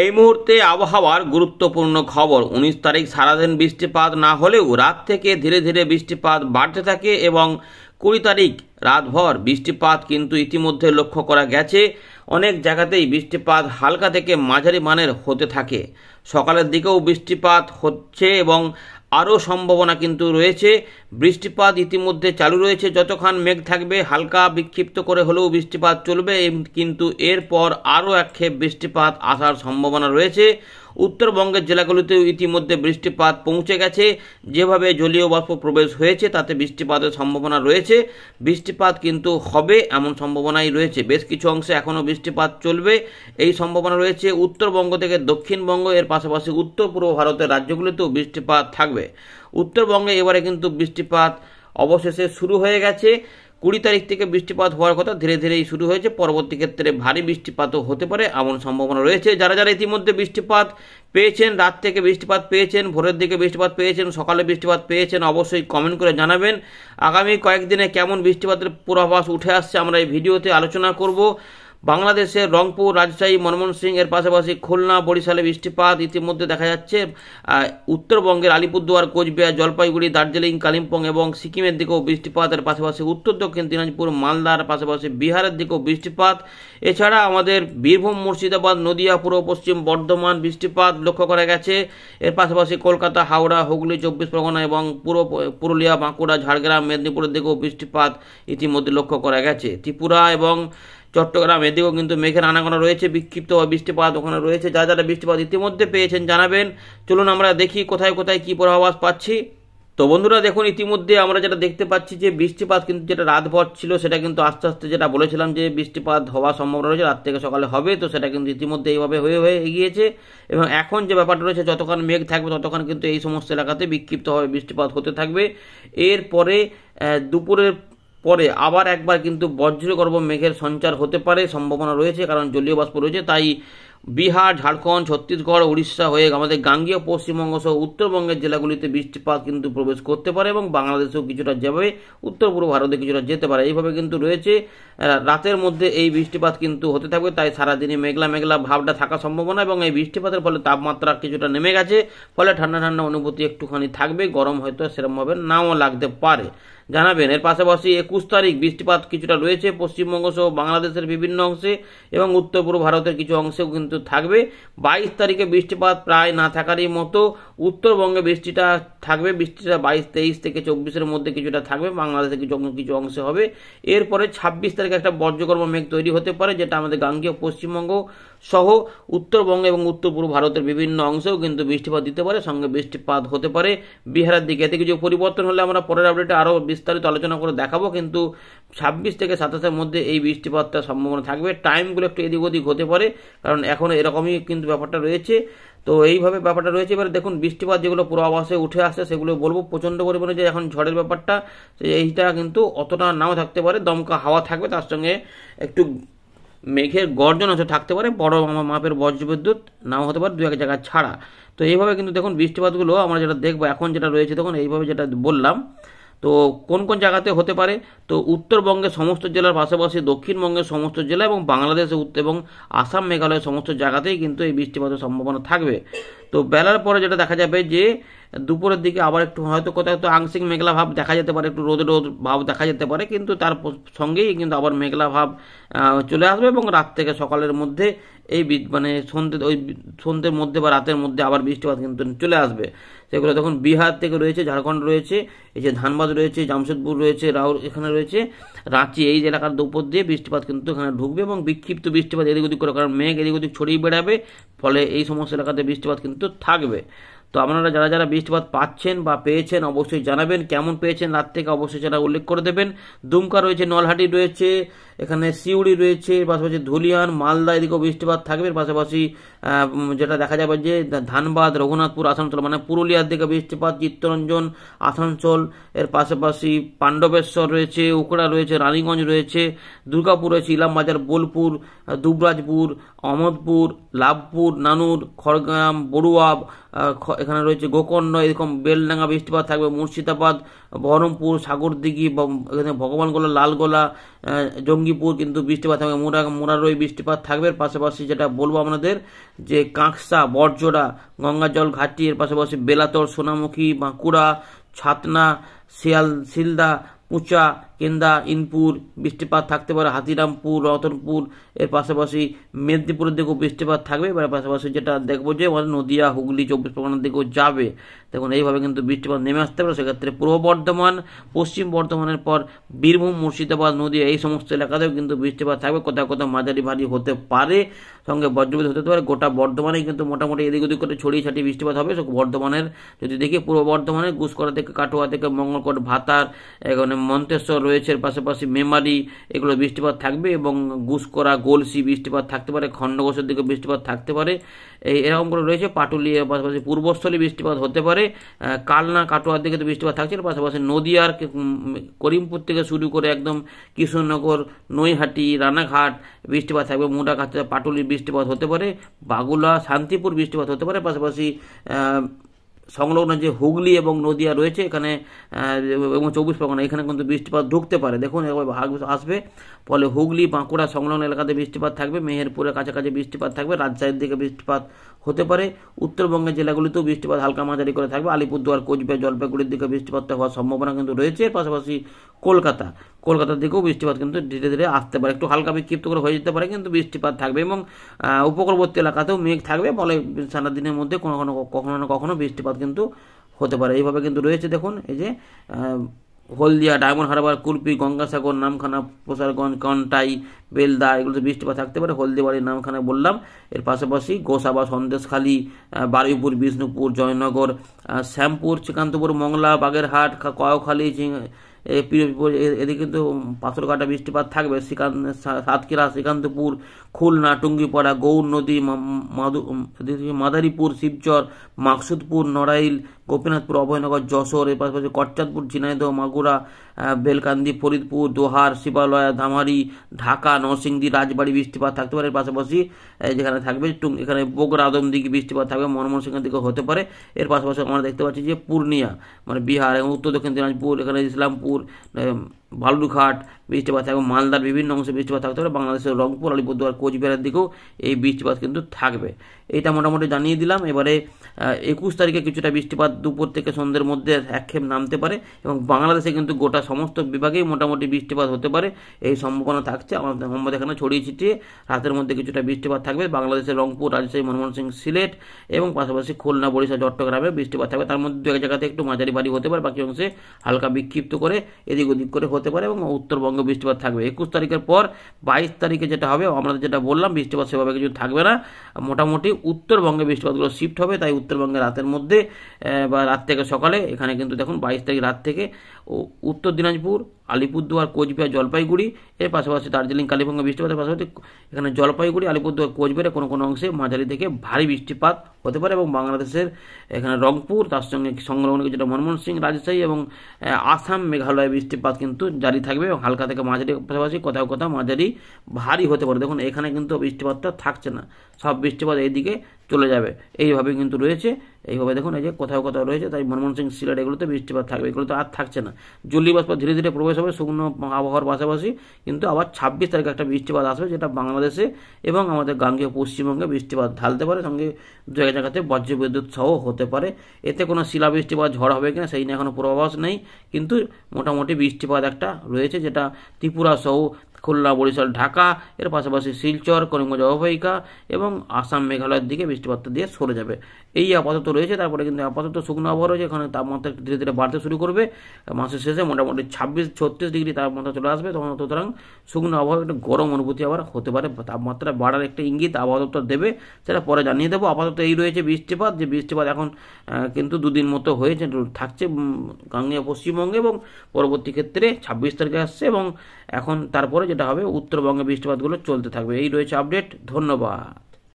এই মুহূর্তে আবহাওয়ার গুরুত্বপূর্ণ খবর উনিশ তারিখ সারাদিন বৃষ্টিপাত না হলেও রাত থেকে ধীরে ধীরে বৃষ্টিপাত বাড়তে থাকে এবং কুড়ি তারিখ রাতভর বৃষ্টিপাত কিন্তু ইতিমধ্যে লক্ষ্য করা গেছে অনেক জায়গাতেই বৃষ্টিপাত হালকা থেকে মাঝারি মানের হতে থাকে সকালের দিকেও বৃষ্টিপাত হচ্ছে এবং আরও সম্ভাবনা কিন্তু রয়েছে বৃষ্টিপাত ইতিমধ্যে চালু রয়েছে যতক্ষণ মেঘ থাকবে হালকা বিক্ষিপ্ত করে হলেও বৃষ্টিপাত চলবে কিন্তু এরপর আরও এক ক্ষেপ বৃষ্টিপাত আসার সম্ভাবনা রয়েছে উত্তরবঙ্গের জেলাগুলিতেও ইতিমধ্যে বৃষ্টিপাত পৌঁছে গেছে যেভাবে জলীয় বাষ্প প্রবেশ হয়েছে তাতে বৃষ্টিপাতের সম্ভাবনা রয়েছে বৃষ্টিপাত কিন্তু হবে এমন সম্ভাবনাই রয়েছে বেশ কিছু অংশে এখনও বৃষ্টিপাত চলবে এই সম্ভাবনা রয়েছে উত্তরবঙ্গ থেকে দক্ষিণবঙ্গ এর পাশাপাশি উত্তর পূর্ব ভারতের রাজ্যগুলিতেও বৃষ্টিপাত থাকবে উত্তরবঙ্গে এবারে কিন্তু বৃষ্টিপাত অবশেষে শুরু হয়ে গেছে কুড়ি তারিখ থেকে বৃষ্টিপাত হওয়ার কথা ধীরে ধীরেই শুরু হয়েছে পরবর্তী ক্ষেত্রে ভারী বৃষ্টিপাতও হতে পারে এমন সম্ভাবনা রয়েছে যারা যারা ইতিমধ্যে বৃষ্টিপাত পেয়েছেন রাত থেকে বৃষ্টিপাত পেয়েছেন ভোরের দিকে বৃষ্টিপাত পেয়েছেন সকালে বৃষ্টিপাত পেয়েছেন অবশ্যই কমেন্ট করে জানাবেন আগামী কয়েকদিনে কেমন বৃষ্টিপাতের পূর্বাভাস উঠে আসছে আমরা এই ভিডিওতে আলোচনা করব বাংলাদেশের রংপুর রাজশাহী সিং এর পাশাপাশি খুলনা বরিশালে বৃষ্টিপাত ইতিমধ্যে দেখা যাচ্ছে উত্তরবঙ্গের আলিপুরদুয়ার কোচবিহার জলপাইগুড়ি দার্জিলিং কালিম্পং এবং সিকিমের দিকেও বৃষ্টিপাতের পাশাপাশি উত্তর দক্ষিণ দিনাজপুর মালদার পাশাপাশি বিহারের দিকেও বৃষ্টিপাত এছাড়া আমাদের বীরভূম মুর্শিদাবাদ নদিয়া পূর্ব পশ্চিম বর্ধমান বৃষ্টিপাত লক্ষ্য করা গেছে এর পাশাপাশি কলকাতা হাওড়া হুগলি চব্বিশ পরগনা এবং পূর্ব পুরুলিয়া বাঁকুড়া ঝাড়গ্রাম মেদিনীপুরের দিকেও বৃষ্টিপাত ইতিমধ্যে লক্ষ্য করা গেছে ত্রিপুরা এবং চট্টগ্রাম এদিকেও কিন্তু মেঘের আনাগোনা রয়েছে বিক্ষিপ্ত বৃষ্টিপাত ওখানে রয়েছে যা যারা বৃষ্টিপাত ইতিমধ্যে পেয়েছেন জানাবেন চলুন আমরা দেখি কোথায় কোথায় কী পূর্বাভাস পাচ্ছি তো বন্ধুরা দেখুন ইতিমধ্যে আমরা যেটা দেখতে পাচ্ছি যে বৃষ্টিপাত কিন্তু যেটা রাতভর ছিল সেটা কিন্তু আস্তে আস্তে যেটা বলেছিলাম যে বৃষ্টিপাত হওয়া সম্ভাবনা রয়েছে রাত থেকে সকালে হবে তো সেটা কিন্তু ইতিমধ্যে এইভাবে হয়ে হয়ে এগিয়েছে এবং এখন যে ব্যাপারটা রয়েছে যতক্ষণ মেঘ থাকবে ততক্ষণ কিন্তু এই সমস্ত এলাকাতে বিক্ষিপ্তভাবে বৃষ্টিপাত হতে থাকবে এরপরে দুপুরের পরে আবার একবার কিন্তু বজ্রগর্ভ মেঘের সঞ্চার হতে পারে সম্ভাবনা রয়েছে কারণ জলীয় বাষ্প রয়েছে তাই বিহার ঝাড়খণ্ড ছত্তিশগড় উড়িষ্যা হয়ে আমাদের গাঙ্গীয় পশ্চিমবঙ্গ সহ উত্তরবঙ্গের জেলাগুলিতে বৃষ্টিপাত কিন্তু প্রবেশ করতে পারে এবং বাংলাদেশেও কিছুটা যাবে উত্তর পূর্ব ভারতে কিছুটা যেতে পারে এইভাবে কিন্তু রয়েছে রাতের মধ্যে এই বৃষ্টিপাত কিন্তু হতে থাকবে তাই সারাদিনই মেঘলা মেঘলা ভাবটা থাকা সম্ভাবনা এবং এই বৃষ্টিপাতের ফলে তাপমাত্রা কিছুটা নেমে গেছে ফলে ঠান্ডা ঠান্ডা অনুভূতি একটুখানি থাকবে গরম হয়তো সেরমভাবে নাও লাগতে পারে জানাবেন এর পাশাপাশি একুশ তারিখ বৃষ্টিপাত কিছুটা রয়েছে পশ্চিমবঙ্গ সহ বাংলাদেশের বিভিন্ন অংশে এবং উত্তর পূর্ব ভারতের কিছু অংশেও কিন্তু থাকবে বাইশ তারিখে বৃষ্টিপাত প্রায় না থাকারই মতো উত্তরবঙ্গে বৃষ্টিটা থাকবে বৃষ্টিটা বাইশ তেইশ থেকে চব্বিশের মধ্যে কিছুটা থাকবে বাংলাদেশে কিছু কিছু অংশে হবে এরপরে ছাব্বিশ তারিখে একটা বর্জ্যকর্ম মেঘ তৈরি হতে পারে যেটা আমাদের গাঙ্গীয় পশ্চিমবঙ্গ সহ উত্তরবঙ্গ এবং উত্তর পূর্ব ভারতের বিভিন্ন অংশেও কিন্তু বৃষ্টিপাত দিতে পারে সঙ্গে বৃষ্টিপাত হতে পারে বিহারের দিকে এতে কিছু পরিবর্তন হলে আমরা পরের আপডেটে আরও বিস্তারিত আলোচনা করে দেখাবো কিন্তু ছাব্বিশ থেকে সাতাশের মধ্যে এই বৃষ্টিপাতটা সম্ভাবনা থাকবে টাইমগুলো একটু এদিক ওদিক হতে পারে কারণ এখন এরকমই কিন্তু ব্যাপারটা রয়েছে তো এইভাবে ব্যাপারটা রয়েছে এবার দেখুন বৃষ্টিপাত যেগুলো পুরো আবাসে উঠে আসে সেগুলো বলবো প্রচণ্ড পরিমাণে যে এখন ঝড়ের ব্যাপারটা এইটা কিন্তু অতটা নাও থাকতে পারে দমকা হাওয়া থাকবে তার সঙ্গে একটু মেঘের গর্জন হচ্ছে থাকতে পারে বড় মাপের বজ্রবিদ্যুৎ নাও হতে পারে দু এক জায়গায় ছাড়া তো এইভাবে কিন্তু দেখুন বৃষ্টিপাতগুলো আমরা যেটা দেখবো এখন যেটা রয়েছে তখন এইভাবে যেটা বললাম তো কোন কোন জায়গাতে হতে পারে তো উত্তরবঙ্গের সমস্ত জেলার পাশাপাশি দক্ষিণবঙ্গের সমস্ত জেলা এবং বাংলাদেশে উত্তর এবং আসাম মেঘালয়ের সমস্ত জায়গাতেই কিন্তু এই বৃষ্টিপাতের সম্ভাবনা থাকবে তো বেলার পরে যেটা দেখা যাবে যে দুপুরের দিকে আবার একটু হয়তো কোথাও তো আংশিক মেঘলা ভাব দেখা যেতে পারে একটু রোদ রোদ ভাব দেখা যেতে পারে কিন্তু তার সঙ্গেই কিন্তু আবার মেঘলা ভাব চলে আসবে এবং রাত থেকে সকালের মধ্যে এই মানে সন্ধ্যে ওই সন্ধ্যের মধ্যে বা রাতের মধ্যে আবার বৃষ্টিপাত কিন্তু চলে আসবে সেগুলো তখন বিহার থেকে রয়েছে ঝাড়খণ্ড রয়েছে এই যে ধানবাদ রয়েছে জামশেদপুর রয়েছে রাউর এখানে রয়েছে রাঁচি এই এলাকার উপর দিয়ে বৃষ্টিপাত কিন্তু এখানে ঢুকবে এবং বিক্ষিপ্ত বৃষ্টিপাত এদিক ওদিক করে কারণ মেঘ এদিক ওদিক ছড়িয়ে বেড়াবে ফলে এই সমস্ত এলাকাতে বৃষ্টিপাত কিন্তু থাকবে তো আপনারা যারা যারা বৃষ্টিপাত পাচ্ছেন বা পেয়েছেন অবশ্যই জানাবেন কেমন পেয়েছেন রাত থেকে অবশ্যই সেটা উল্লেখ করে দেবেন দুমকা রয়েছে নলহাটি রয়েছে এখানে সিউড়ি রয়েছে পাশাপাশি ধুলিয়ান মালদা এদিকেও বৃষ্টিপাত থাকবে পাশাপাশি যেটা দেখা যাবে যে ধানবাদ রঘুনাথপুর আসানসোল মানে পুরুলিয়ার দিকে বৃষ্টিপাত চিত্তরঞ্জন আসানসোল এর পাশাপাশি পাণ্ডবেশ্বর রয়েছে উকড়া রয়েছে রানীগঞ্জ রয়েছে দুর্গাপুর রয়েছে ইলামবাজার বোলপুর দুবরাজপুর অমদপুর লাভপুর নানুর খড়গ্রাম বড়ুয়া এখানে রয়েছে গোকর্ণ এরকম বেলডাঙ্গা বৃষ্টিপাত থাকবে মুর্শিদাবাদ বহরমপুর সাগরদিঘি এখানে ভগবানগোলা লালগোলা জঙ্গিপুর কিন্তু বৃষ্টিপাত থাকবে মুরা মুরারই বৃষ্টিপাত থাকবে পাশাপাশি যেটা বলবো আপনাদের যে কাঁকসা বর্জরা গঙ্গাজল ঘাটি এর পাশাপাশি বেলাতর সোনামুখী বাঁকুড়া ছাতনা শিয়াল শিলদা পুঁচা কেন্দা ইনপুর বৃষ্টিপাত থাকতে পারে হাতিরামপুর রতনপুর এর পাশাপাশি মেদিনীপুরের দিকেও বৃষ্টিপাত থাকবে এবার পাশাপাশি যেটা দেখবো যে আমাদের নদীয়া হুগলি চব্বিশ পরগনার দিকেও যাবে দেখুন এইভাবে কিন্তু বৃষ্টিপাত নেমে আসতে পারে সেক্ষেত্রে পূর্ব বর্ধমান পশ্চিম বর্ধমানের পর বীরভূম মুর্শিদাবাদ নদীয়া এই সমস্ত এলাকাতেও কিন্তু বৃষ্টিপাত থাকবে কোথাও কোথাও মাঝারি ভারী হতে পারে সঙ্গে বজ্রবিদ হতে পারে গোটা বর্ধমানে কিন্তু মোটামুটি এদিক ওদিক করে ছড়িয়ে ছাটিয়ে বৃষ্টিপাত হবে বর্ধমানের যদি দেখি পূর্ব বর্ধমানের গুসকরা থেকে কাটোয়া থেকে মঙ্গলকোট ভাতার এখানে মন্তেশ্বর রয়েছে পাশাপাশি মেমারি এগুলো বৃষ্টিপাত থাকবে এবং গুসকরা গোলসি বৃষ্টিপাত থাকতে পারে খণ্ডঘোষের দিকে বৃষ্টিপাত থাকতে পারে এই এরকম করে রয়েছে পাটুলি এর পাশাপাশি পূর্বস্থলী বৃষ্টিপাত হতে পারে কালনা কাটোয়ার দিকে তো বৃষ্টিপাত থাকছে এর পাশাপাশি নদিয়ার করিমপুর থেকে শুরু করে একদম কিশোরনগর নৈহাটি রানাঘাট বৃষ্টিপাত থাকবে মোটাঘাট পাটুলির বৃষ্টিপাত হতে পারে বাগুলা শান্তিপুর বৃষ্টিপাত হতে পারে পাশাপাশি সংলগ্ন যে হুগলি এবং নদিয়া রয়েছে এখানে এবং চব্বিশ পরগনা এখানে কিন্তু বৃষ্টিপাত ঢুকতে পারে দেখুন আসবে ফলে হুগলি বাঁকুড়া সংলগ্ন এলাকাতে বৃষ্টিপাত থাকবে মেহেরপুরের কাছাকাছি বৃষ্টিপাত থাকবে রাজশাহীর দিকে বৃষ্টিপাত হতে পারে উত্তরবঙ্গের জেলাগুলিতেও বৃষ্টিপাত হালকা মাঝারি করে থাকবে আলিপুরদুয়ার কোচবিহার জলপাইগুড়ির দিকে বৃষ্টিপাত হওয়ার সম্ভাবনা কিন্তু রয়েছে পাশাপাশি কলকাতা কলকাতার দিকেও বৃষ্টিপাত কিন্তু ধীরে ধীরে আসতে পারে একটু হালকা বিক্ষিপ্ত করে হয়ে যেতে পারে কিন্তু বৃষ্টিপাত থাকবে এবং উপকূলবর্তী এলাকাতেও মেঘ থাকবে ফলে সারা দিনের মধ্যে কোনো কোনো কখনো না কখনো বৃষ্টিপাত জলপ্রপাত কিন্তু হতে পারে এইভাবে কিন্তু রয়েছে দেখুন এই যে হলদিয়া ডায়মন্ড হারবার কুলপি গঙ্গাসাগর নামখানা প্রসারগঞ্জ কন্টাই বেলদা এগুলো তো বৃষ্টিপাত থাকতে পারে হলদিবাড়ির নামখানা বললাম এর পাশাপাশি গোসাবা সন্দেশখালী বারুইপুর বিষ্ণুপুর জয়নগর শ্যামপুর শ্রীকান্তপুর মংলা বাগেরহাট কয়খালী এদিকে কিন্তু কাটা বৃষ্টিপাত থাকবে শ্রীকান্ত সাতক্ষীরা শ্রীকান্তপুর খুলনা টুঙ্গিপাড়া গৌর নদী মাদারীপুর শিবচর মাকসুদপুর নড়াইল গোপীনাথপুর অভয়নগর যশোর এর পাশাপাশি কটচাঁদপুর ঝিনাইদহ মাগুরা বেলকান্দি ফরিদপুর দোহার শিবালয়া ধামারি ঢাকা নরসিংদী রাজবাড়ি বৃষ্টিপাত থাকতে পারে পাশাপাশি যেখানে থাকবে এখানে বগুড়া দিকে বৃষ্টিপাত থাকবে মনমোহনসিংহের দিকে হতে পারে এর পাশাপাশি আমরা দেখতে পাচ্ছি যে পূর্ণিয়া মানে বিহার এবং উত্তর দক্ষিণ দিনাজপুর এখানে ইসলামপুর বালুরঘাট বৃষ্টিপাত থাকবে মালদার বিভিন্ন অংশে বৃষ্টিপাত থাকতে পারে বাংলাদেশের রংপুর আলিপুরদুয়ার কোচবিহারের দিকেও এই বৃষ্টিপাত কিন্তু থাকবে এটা মোটামুটি জানিয়ে দিলাম এবারে একুশ তারিখে কিছুটা বৃষ্টিপাত দুপুর থেকে সন্ধ্যের মধ্যে একক্ষেপ নামতে পারে এবং বাংলাদেশে কিন্তু গোটা সমস্ত বিভাগেই মোটামুটি বৃষ্টিপাত হতে পারে এই সম্ভাবনা থাকছে আমাদের মোহাম্মদ এখানে ছড়িয়ে ছিটিয়ে রাতের মধ্যে কিছুটা বৃষ্টিপাত থাকবে বাংলাদেশের রংপুর রাজশাহী মনমোহন সিং সিলেট এবং পাশাপাশি খুলনা বরিশা চট্টগ্রামে বৃষ্টিপাত থাকবে তার মধ্যে দু এক জায়গাতে একটু মাঝারি বাড়ি হতে পারে বাকি অংশে হালকা বিক্ষিপ্ত করে এদিক ওদিক করে হতে হতে পারে এবং উত্তরবঙ্গ বৃষ্টিপাত থাকবে একুশ তারিখের পর বাইশ তারিখে যেটা হবে আমরা যেটা বললাম বৃষ্টিপাত সেভাবে কিছু থাকবে না মোটামুটি উত্তরবঙ্গে বৃষ্টিপাতগুলো শিফট হবে তাই উত্তরবঙ্গে রাতের মধ্যে বা রাত থেকে সকালে এখানে কিন্তু দেখুন বাইশ তারিখ রাত থেকে ও উত্তর দিনাজপুর আলিপুরদুয়ার কোচবিহার জলপাইগুড়ি এর পাশাপাশি দার্জিলিং কালিম্পংয়ে বৃষ্টিপাতের পাশাপাশি এখানে জলপাইগুড়ি আলিপুরদুয়ার কোচবিহারে কোনো কোনো অংশে মাঝারি থেকে ভারী বৃষ্টিপাত হতে পারে এবং বাংলাদেশের এখানে রংপুর তার সঙ্গে সংলগ্ন কিছুটা মনমোহন সিং রাজশাহী এবং আসাম মেঘালয় বৃষ্টিপাত কিন্তু জারি থাকবে এবং হালকা থেকে মাঝারি পাশাপাশি কোথাও কোথাও মাঝারি ভারী হতে পারে দেখুন এখানে কিন্তু বৃষ্টিপাতটা থাকছে না সব বৃষ্টিপাত এইদিকে চলে যাবে এইভাবে কিন্তু রয়েছে এইভাবে দেখুন এই যে কোথাও কোথাও রয়েছে তাই মনমোহন সিং সিলেট এগুলোতে বৃষ্টিপাত থাকবে এগুলো তো আর থাকছে না জল্লি ধীরে ধীরে প্রবেশ হবে শুকনো আবহাওয়ার পাশাপাশি কিন্তু আবার ছাব্বিশ তারিখে একটা বৃষ্টিপাত আসবে যেটা বাংলাদেশে এবং আমাদের গাঙ্গীয় পশ্চিমবঙ্গে বৃষ্টিপাত ঢালতে পারে সঙ্গে দু এক জায়গাতে বজ্রবিদ্যুৎ সহ হতে পারে এতে কোনো শিলা বৃষ্টিপাত ঝড় হবে কিনা সেই নিয়ে এখনও পূর্বাভাস নেই কিন্তু মোটামুটি বৃষ্টিপাত একটা রয়েছে যেটা ত্রিপুরা সহ খুলনা বরিশাল ঢাকা এর পাশাপাশি শিলচর করিমগঞ্জ অববাহিকা এবং আসাম মেঘালয়ের দিকে বৃষ্টিপাতটা দিয়ে সরে যাবে এই আপাতত রয়েছে তারপরে কিন্তু আপাতত শুকনো আবহাওয়া রয়েছে এখানে তাপমাত্রা ধীরে ধীরে বাড়তে শুরু করবে মাসের শেষে মোটামুটি ছাব্বিশ ছত্রিশ ডিগ্রি তাপমাত্রা চলে আসবে তখন সুতরাং শুকনো আবহাওয়া একটা গরম অনুভূতি আবার হতে পারে তাপমাত্রা বাড়ার একটা ইঙ্গিত আবহাওয়া দপ্তর দেবে সেটা পরে জানিয়ে দেবো আপাতত এই রয়েছে বৃষ্টিপাত যে বৃষ্টিপাত এখন কিন্তু দুদিন মতো হয়েছে থাকছে গাঙ্গিয়া পশ্চিমবঙ্গে এবং পরবর্তী ক্ষেত্রে ছাব্বিশ তারিখে আসছে এবং এখন তারপরে যেটা হবে উত্তরবঙ্গে বৃষ্টিপাতগুলো চলতে থাকবে এই রয়েছে আপডেট ধন্যবাদ